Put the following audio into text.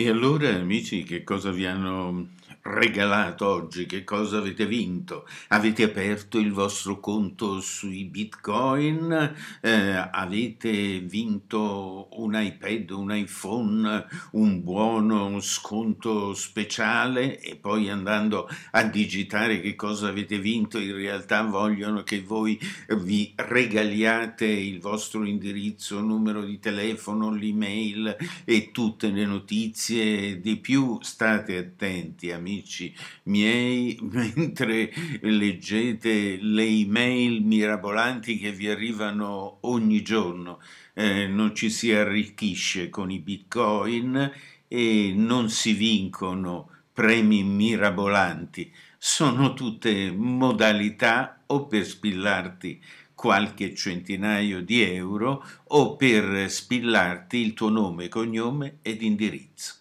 E allora, amici, che cosa vi hanno regalato oggi? Che cosa avete vinto? Avete aperto il vostro conto sui bitcoin? Eh, avete vinto un iPad, un iPhone, un buono un sconto speciale? E poi andando a digitare che cosa avete vinto, in realtà vogliono che voi vi regaliate il vostro indirizzo, numero di telefono, l'email e tutte le notizie notizie di più state attenti amici miei mentre leggete le email mirabolanti che vi arrivano ogni giorno eh, non ci si arricchisce con i bitcoin e non si vincono premi mirabolanti sono tutte modalità o per spillarti qualche centinaio di euro o per spillarti il tuo nome, cognome ed indirizzo.